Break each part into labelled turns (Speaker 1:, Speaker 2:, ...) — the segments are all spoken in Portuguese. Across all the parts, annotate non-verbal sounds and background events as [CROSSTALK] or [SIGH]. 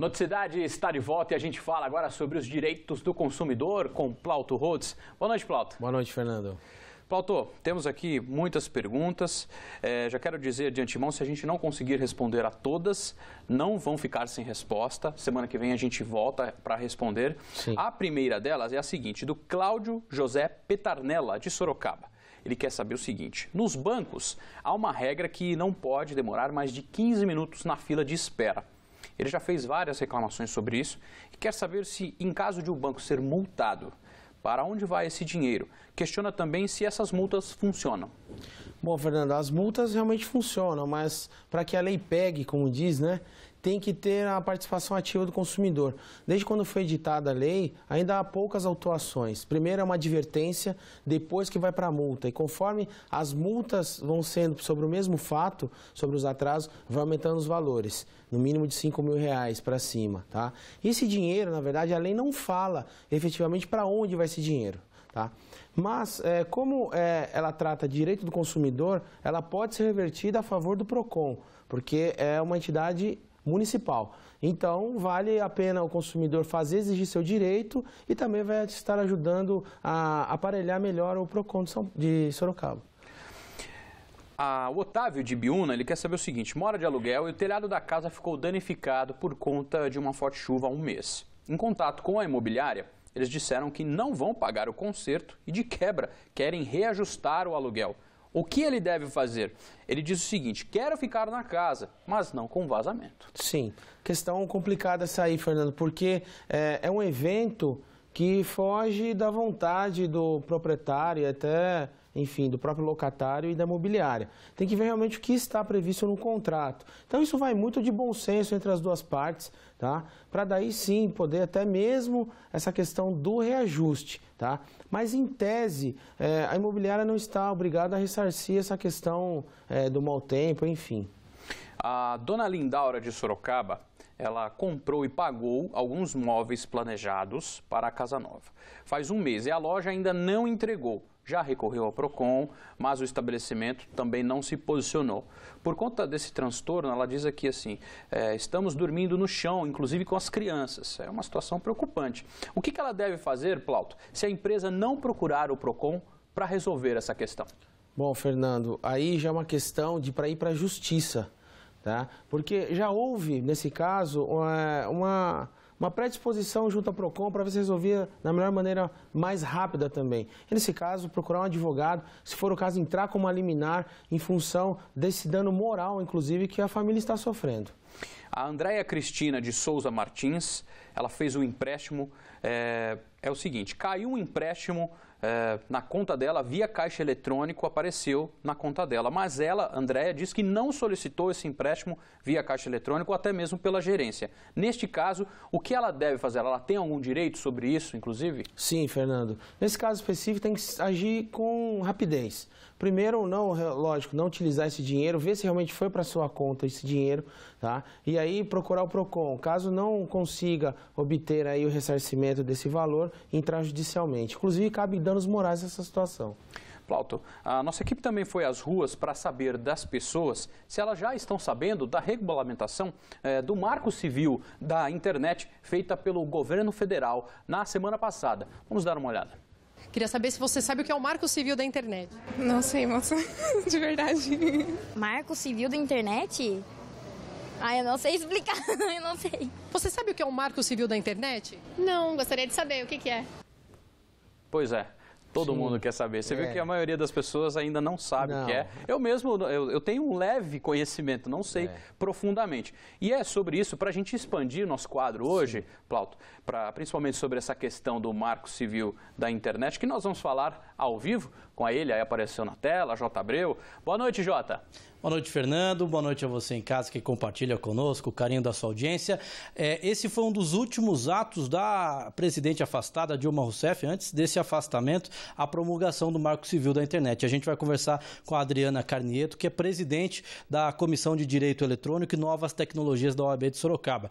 Speaker 1: Noticidade está de volta e a gente fala agora sobre os direitos do consumidor com Plauto Rhodes. Boa noite, Plauto. Boa
Speaker 2: noite, Fernando.
Speaker 1: Plauto, temos aqui muitas perguntas. É, já quero dizer de antemão, se a gente não conseguir responder a todas, não vão ficar sem resposta. Semana que vem a gente volta para responder. Sim. A primeira delas é a seguinte, do Cláudio José Petarnella, de Sorocaba. Ele quer saber o seguinte: nos bancos há uma regra que não pode demorar mais de 15 minutos na fila de espera. Ele já fez várias reclamações sobre isso e quer saber se, em caso de o banco ser multado, para onde vai esse dinheiro? Questiona também se essas multas funcionam.
Speaker 2: Bom, Fernando, as multas realmente funcionam, mas para que a lei pegue, como diz, né, tem que ter a participação ativa do consumidor. Desde quando foi editada a lei, ainda há poucas autuações. Primeiro é uma advertência, depois que vai para a multa. E conforme as multas vão sendo sobre o mesmo fato, sobre os atrasos, vai aumentando os valores, no mínimo de 5 mil reais para cima. Tá? Esse dinheiro, na verdade, a lei não fala efetivamente para onde vai esse dinheiro. Tá? Mas, é, como é, ela trata direito do consumidor, ela pode ser revertida a favor do PROCON, porque é uma entidade municipal. Então, vale a pena o consumidor fazer exigir seu direito e também vai estar ajudando a aparelhar melhor o PROCON de, São, de Sorocaba.
Speaker 1: Ah, o Otávio de Biúna, ele quer saber o seguinte, mora de aluguel e o telhado da casa ficou danificado por conta de uma forte chuva há um mês. Em contato com a imobiliária, eles disseram que não vão pagar o conserto e de quebra querem reajustar o aluguel. O que ele deve fazer? Ele
Speaker 2: diz o seguinte: quero ficar na casa, mas não com vazamento. Sim, questão complicada essa aí, Fernando, porque é, é um evento que foge da vontade do proprietário, até, enfim, do próprio locatário e da imobiliária. Tem que ver realmente o que está previsto no contrato. Então isso vai muito de bom senso entre as duas partes, tá? Para daí sim poder até mesmo essa questão do reajuste, tá? Mas em tese, é, a imobiliária não está obrigada a ressarcir essa questão é, do mau tempo, enfim.
Speaker 1: A dona Lindaura de Sorocaba, ela comprou e pagou alguns móveis planejados para a casa nova. Faz um mês e a loja ainda não entregou já recorreu ao PROCON, mas o estabelecimento também não se posicionou. Por conta desse transtorno, ela diz aqui assim, é, estamos dormindo no chão, inclusive com as crianças. É uma situação preocupante. O que, que ela deve fazer, Plauto, se a empresa não procurar o PROCON para resolver essa questão?
Speaker 2: Bom, Fernando, aí já é uma questão de para ir para a justiça, tá? porque já houve, nesse caso, uma, uma uma predisposição junto à PROCON para ver se da melhor maneira mais rápida também. Nesse caso, procurar um advogado, se for o caso, entrar com uma liminar em função desse dano moral, inclusive, que a família está sofrendo.
Speaker 1: A Andréia Cristina de Souza Martins, ela fez um empréstimo, é, é o seguinte, caiu um empréstimo é, na conta dela, via caixa eletrônico, apareceu na conta dela. Mas ela, Andréia, diz que não solicitou esse empréstimo via caixa eletrônico, até mesmo pela gerência. Neste
Speaker 2: caso, o que ela deve fazer? Ela tem algum direito sobre isso, inclusive? Sim, Fernando. Nesse caso específico, tem que agir com rapidez. Primeiro, não, lógico, não utilizar esse dinheiro, ver se realmente foi para sua conta esse dinheiro, tá? E aí procurar o Procon. Caso não consiga obter aí o ressarcimento desse valor, entrar judicialmente. Inclusive, cabe danos morais essa situação.
Speaker 1: Plauto, a nossa equipe também foi às ruas para saber das pessoas se elas já estão sabendo da regulamentação eh, do marco civil da internet feita pelo governo federal na semana passada. Vamos dar uma olhada.
Speaker 3: Queria saber se você sabe o que é o Marco Civil da Internet. Não sei, moça, [LAUGHS] de verdade. Marco Civil da Internet? Ah, eu não sei explicar, [LAUGHS] eu não sei. Você sabe o que é o Marco Civil da Internet? Não, gostaria de saber o que, que é.
Speaker 1: Pois é. Todo Sim. mundo quer saber. Você é. viu que a maioria das pessoas ainda não sabe não. o que é. Eu mesmo, eu, eu tenho um leve conhecimento, não sei é. profundamente. E é sobre isso, para a gente expandir nosso quadro hoje, Sim. Plauto, pra, principalmente sobre essa questão do marco civil da internet, que nós vamos falar ao vivo com a ele, aí apareceu na tela, Jota Abreu. Boa noite, Jota.
Speaker 4: Boa noite, Fernando. Boa noite a você em casa que compartilha conosco o carinho da sua audiência. É, esse foi um dos últimos atos da presidente afastada Dilma Rousseff, antes desse afastamento, a promulgação do Marco Civil da Internet. A gente vai conversar com a Adriana Carnieto, que é presidente da Comissão de Direito Eletrônico e Novas Tecnologias da OAB de Sorocaba.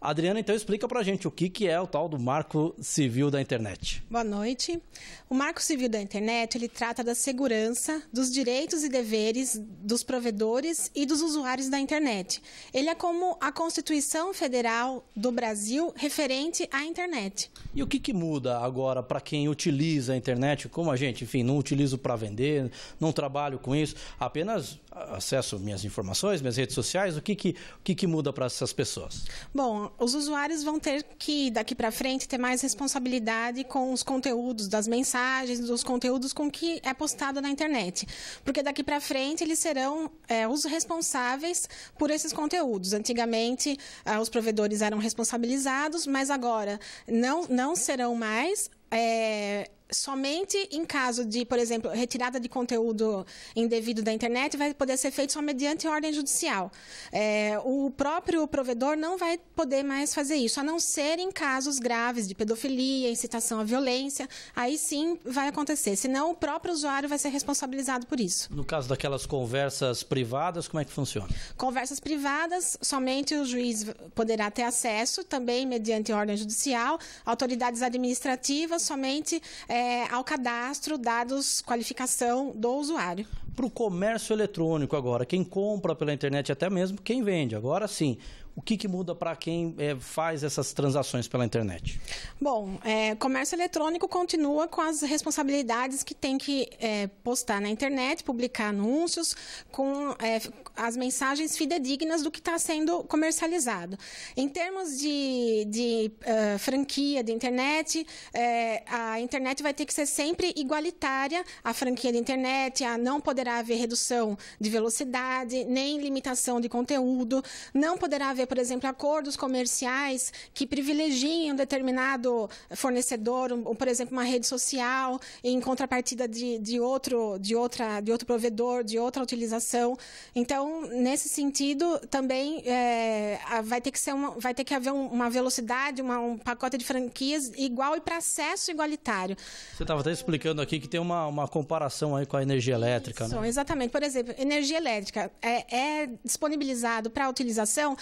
Speaker 4: Adriana, então explica para a gente o que, que é o tal do Marco Civil da Internet.
Speaker 5: Boa noite. O Marco Civil da Internet ele trata da segurança, dos direitos e deveres dos provedores e dos usuários da internet. Ele é como a Constituição Federal do Brasil referente à internet.
Speaker 4: E o que, que muda agora para quem utiliza a internet, como a gente, enfim, não utilizo para vender, não trabalho com isso, apenas acesso minhas informações, minhas redes sociais? O que, que, o que, que muda para essas pessoas?
Speaker 5: Bom, os usuários vão ter que, daqui para frente, ter mais responsabilidade com os conteúdos das mensagens, dos conteúdos com que é postado na internet. Porque daqui para frente eles serão é, os responsáveis por esses conteúdos. Antigamente, ah, os provedores eram responsabilizados, mas agora não, não serão mais. É, somente em caso de, por exemplo, retirada de conteúdo indevido da internet, vai poder ser feito só mediante ordem judicial. É, o próprio provedor não vai poder mais fazer isso, a não ser em casos graves de pedofilia, incitação à violência, aí sim vai acontecer. Senão, o próprio usuário vai ser responsabilizado por isso.
Speaker 4: No caso daquelas conversas privadas, como é que funciona?
Speaker 5: Conversas privadas, somente o juiz poderá ter acesso, também mediante ordem judicial, autoridades administrativas somente é, é, ao cadastro, dados, qualificação do usuário.
Speaker 4: Para o comércio eletrônico agora, quem compra pela internet até mesmo quem vende. Agora sim, o que, que muda para quem é, faz essas transações pela internet?
Speaker 5: Bom, é, comércio eletrônico continua com as responsabilidades que tem que é, postar na internet, publicar anúncios, com é, as mensagens fidedignas do que está sendo comercializado. Em termos de, de uh, franquia de internet, é, a internet vai ter que ser sempre igualitária à franquia de internet, a não poderá haver redução de velocidade, nem limitação de conteúdo, não poderá haver haver, por exemplo, acordos comerciais que privilegiem um determinado fornecedor, um, por exemplo, uma rede social, em contrapartida de, de, outro, de, outra, de outro provedor, de outra utilização. Então, nesse sentido, também é, vai, ter que ser uma, vai ter que haver uma velocidade, uma, um pacote de franquias igual e para acesso igualitário.
Speaker 4: Você estava até explicando aqui que tem uma, uma comparação aí com a energia elétrica. Né? Isso, né?
Speaker 5: exatamente. Por exemplo, energia elétrica é, é disponibilizado para utilização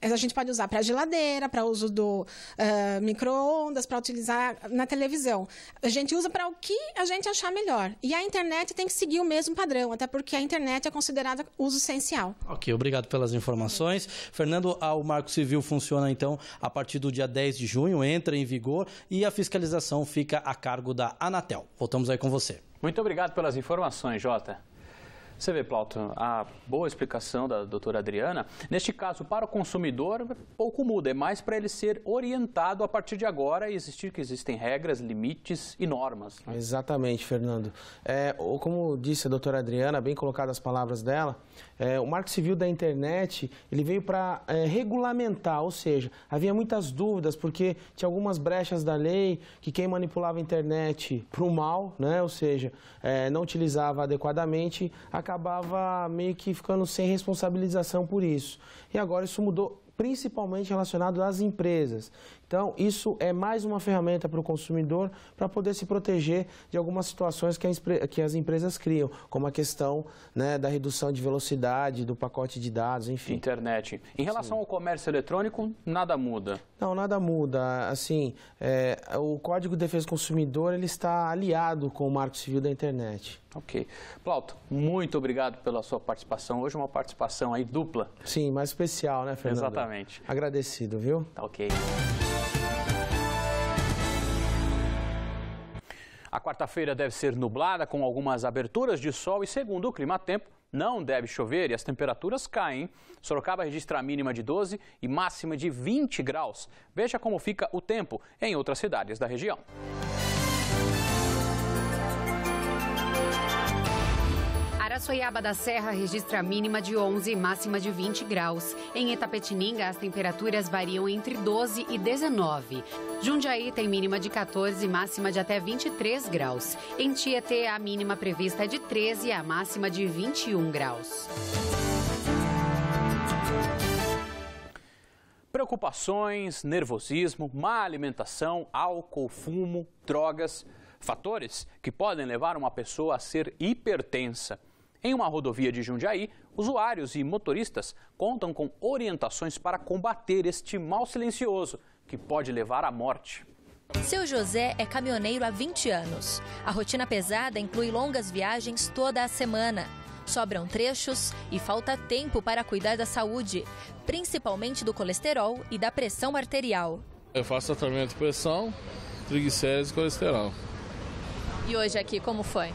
Speaker 5: a gente pode usar para geladeira, para uso do uh, micro-ondas, para utilizar na televisão. A gente usa para o que a gente achar melhor. E a internet tem que seguir o mesmo padrão, até porque a internet é considerada uso essencial.
Speaker 4: Ok, obrigado pelas informações. Fernando, o Marco Civil funciona então a partir do dia 10 de junho, entra em vigor e a fiscalização fica a cargo da Anatel. Voltamos aí com você.
Speaker 1: Muito obrigado pelas informações, Jota. Você vê, Plauto, a boa explicação da doutora Adriana. Neste caso, para o consumidor, pouco muda, é mais para ele ser orientado a partir de agora e existir que existem regras, limites e normas.
Speaker 2: Né? Exatamente, Fernando. É, como disse a doutora Adriana, bem colocadas as palavras dela, é, o Marco Civil da Internet ele veio para é, regulamentar, ou seja, havia muitas dúvidas, porque tinha algumas brechas da lei que quem manipulava a internet para o mal, né, ou seja, é, não utilizava adequadamente, acabava acabava meio que ficando sem responsabilização por isso. E agora isso mudou principalmente relacionado às empresas, então, isso é mais uma ferramenta para o consumidor para poder se proteger de algumas situações que, a, que as empresas criam, como a questão né, da redução de velocidade, do pacote de dados, enfim. Internet. Em relação Sim.
Speaker 1: ao comércio eletrônico, nada muda?
Speaker 2: Não, nada muda. Assim, é, o Código de Defesa do Consumidor ele está aliado com o Marco Civil da Internet. Ok.
Speaker 1: Plauto, muito obrigado pela sua participação. Hoje é uma participação aí dupla.
Speaker 2: Sim, mais especial, né, Fernando? Exatamente. Agradecido, viu?
Speaker 1: Tá ok. A quarta-feira deve ser nublada, com algumas aberturas de sol e, segundo o clima-tempo, não deve chover e as temperaturas caem. Sorocaba registra a mínima de 12 e máxima de 20 graus. Veja como fica o tempo em outras cidades da região.
Speaker 3: Araçoiaba da Serra registra mínima de 11 e máxima de 20 graus. Em Itapetininga, as temperaturas variam entre 12 e 19. Jundiaí tem mínima de 14 e máxima de até 23 graus. Em Tietê, a mínima prevista é de 13 e a máxima de 21 graus.
Speaker 1: Preocupações, nervosismo, má alimentação, álcool, fumo, drogas, fatores que podem levar uma pessoa a ser hipertensa. Em uma rodovia de Jundiaí, usuários e motoristas contam com orientações para combater este mal silencioso que pode levar à morte.
Speaker 3: Seu José é caminhoneiro há 20 anos. A rotina pesada inclui longas viagens toda a semana. Sobram trechos e falta tempo para cuidar da saúde, principalmente do colesterol e da pressão arterial.
Speaker 1: Eu faço tratamento de pressão, triglicéridos e colesterol.
Speaker 3: E hoje aqui, como foi?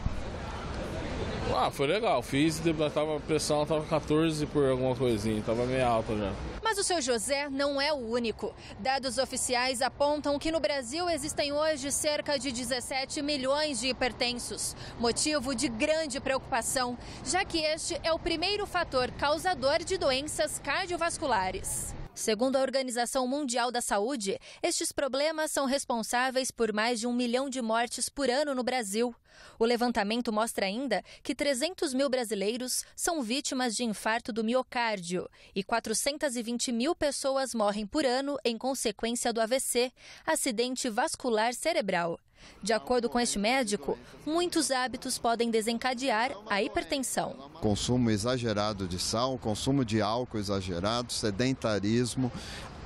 Speaker 1: Ah, foi legal. Fiz, tava, a pressão tava 14 por alguma coisinha, tava meio alta já.
Speaker 3: Mas o seu José não é o único. Dados oficiais apontam que no Brasil existem hoje cerca de 17 milhões de hipertensos, motivo de grande preocupação, já que este é o primeiro fator causador de doenças cardiovasculares. Segundo a Organização Mundial da Saúde, estes problemas são responsáveis por mais de um milhão de mortes por ano no Brasil. O levantamento mostra ainda que 300 mil brasileiros são vítimas de infarto do miocárdio e 420 mil pessoas morrem por ano em consequência do AVC, acidente vascular cerebral. De acordo com este médico, muitos hábitos podem desencadear a hipertensão.
Speaker 4: Consumo exagerado de sal, consumo de álcool exagerado, sedentarismo,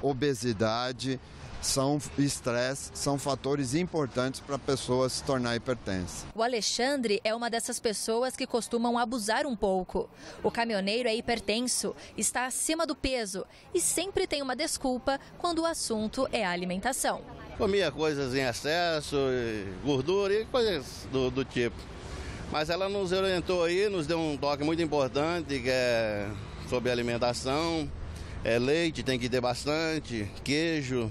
Speaker 4: obesidade, são estresse, são fatores importantes para a pessoa se tornar hipertensa.
Speaker 3: O Alexandre é uma dessas pessoas que costumam abusar um pouco. O caminhoneiro é hipertenso, está acima do peso e sempre tem uma desculpa quando o assunto é alimentação
Speaker 1: comia coisas em excesso, gordura e coisas do, do tipo. Mas ela nos orientou aí, nos deu um toque muito importante que é sobre alimentação, é leite, tem que ter bastante, queijo,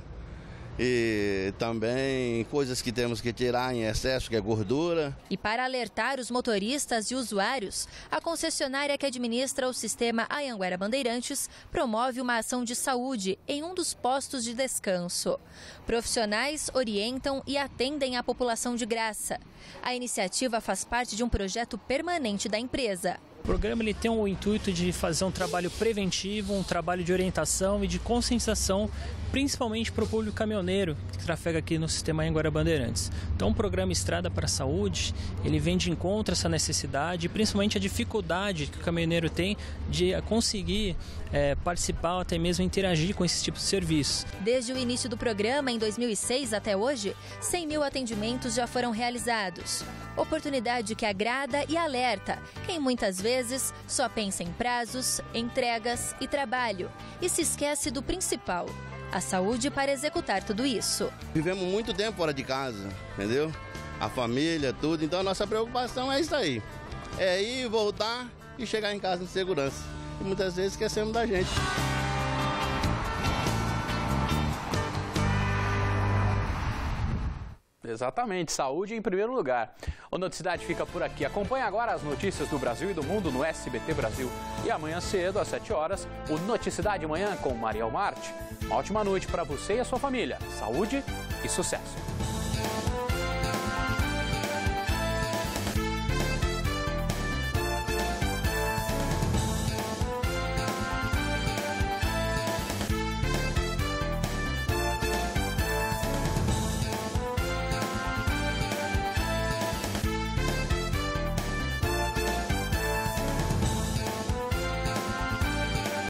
Speaker 2: e também coisas que temos que tirar em excesso, que é gordura.
Speaker 3: E para alertar os motoristas e usuários, a concessionária que administra o sistema Ayanguera Bandeirantes promove uma ação de saúde em um dos postos de descanso. Profissionais orientam e atendem a população de graça. A iniciativa faz parte de um projeto permanente da empresa.
Speaker 1: O programa ele tem o intuito de fazer um trabalho preventivo, um trabalho de orientação e de conscientização, principalmente para o público caminhoneiro que trafega aqui no sistema em Guarabandeirantes. Então, o programa Estrada para a Saúde ele vem de encontro a essa necessidade, principalmente a dificuldade que o caminhoneiro tem de eh, conseguir é, participar, até mesmo interagir com esse tipo de serviço.
Speaker 3: Desde o início do programa, em 2006 até hoje, 100 mil atendimentos já foram realizados. Oportunidade que agrada e alerta quem muitas vezes vezes, só pensa em prazos, entregas e trabalho e se esquece do principal: a saúde para executar tudo isso.
Speaker 1: Vivemos muito tempo fora de casa, entendeu? A família, tudo. Então, a nossa preocupação é isso aí: é ir, voltar e chegar em casa em segurança. E muitas vezes esquecemos da gente. exatamente. Saúde em primeiro lugar. O Noticidade fica por aqui. Acompanhe agora as notícias do Brasil e do mundo no SBT Brasil. E amanhã cedo, às 7 horas, o Noticidade Manhã com Mariel Marte. Uma ótima noite para você e a sua família. Saúde e sucesso.